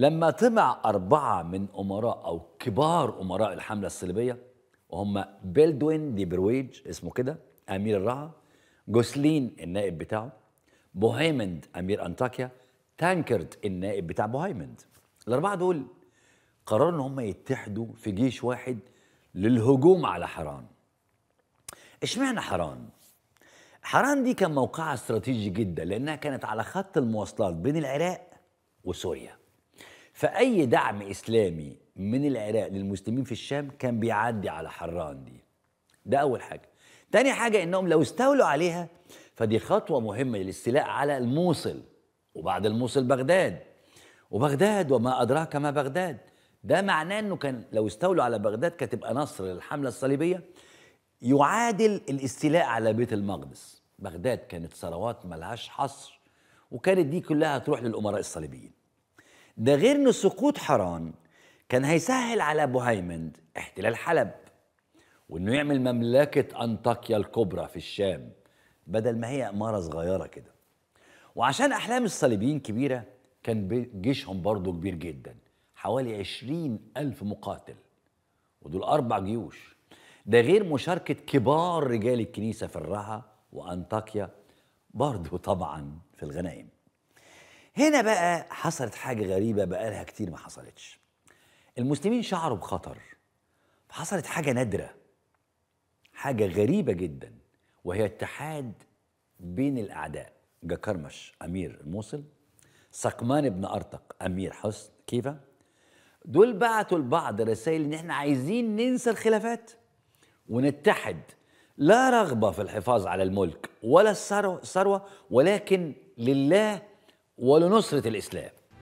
لما طمع أربعة من أمراء أو كبار أمراء الحملة الصليبية وهم بيلدوين دي برويج اسمه كده أمير الرعا جوسلين النائب بتاعه بوهيمند أمير أنطاكيا تانكرد النائب بتاع بوهيمند الأربعة دول قرروا إن هم يتحدوا في جيش واحد للهجوم على حران اشمعنى حران؟ حران دي كان موقعها استراتيجي جدا لأنها كانت على خط المواصلات بين العراق وسوريا فأي دعم إسلامي من العراق للمسلمين في الشام كان بيعدي على حران دي ده أول حاجة تاني حاجة إنهم لو استولوا عليها فدي خطوة مهمة للاستيلاء على الموصل وبعد الموصل بغداد وبغداد وما أدراك ما بغداد ده معناه إنه كان لو استولوا على بغداد كانت تبقى نصر للحملة الصليبية يعادل الاستيلاء على بيت المقدس بغداد كانت ثروات ملهاش حصر وكانت دي كلها تروح للأمراء الصليبيين ده غير ان سقوط حران كان هيسهل على هيمند احتلال حلب وانه يعمل مملكه انطاكيا الكبرى في الشام بدل ما هي اماره صغيره كده وعشان احلام الصليبيين كبيره كان جيشهم برضه كبير جدا حوالي عشرين ألف مقاتل ودول أربع جيوش ده غير مشاركة كبار رجال الكنيسة في الرها وأنطاكيا برضه طبعا في الغنائم هنا بقى حصلت حاجه غريبه بقالها كتير ما حصلتش المسلمين شعروا بخطر حصلت حاجه نادره حاجه غريبه جدا وهي اتحاد بين الاعداء جاكرمش امير الموصل سقمان بن ارطق امير حسن كيفا دول بعتوا لبعض رسائل ان احنا عايزين ننسى الخلافات ونتحد لا رغبه في الحفاظ على الملك ولا الثروه ولكن لله ولنصرة الإسلام